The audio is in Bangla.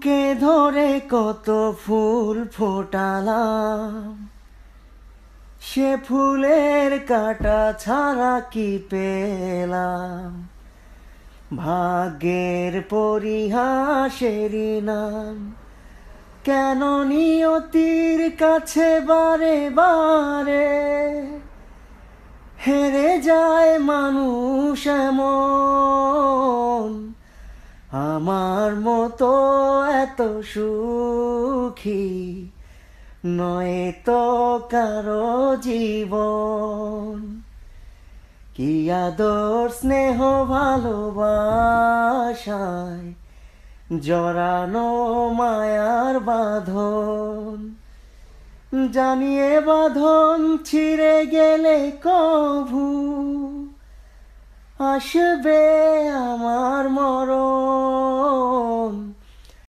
বুকে ধরে কত ফুল ফোটালাম সে ফুলের কাটা ছাড়া কি পেলাম ভাগ্যের পরিহাসের নাম কেন নিয়তির কাছে বারে বারে হেরে যায় মানুষ এমন আমার মতো এত সুখী নয় তো কারো জীবন কি আদর স্নেহ ভালোবাসায় জড়ানো মায়ার বাঁধন জানিয়ে বাঁধন ছিঁড়ে গেলে কভু আসবে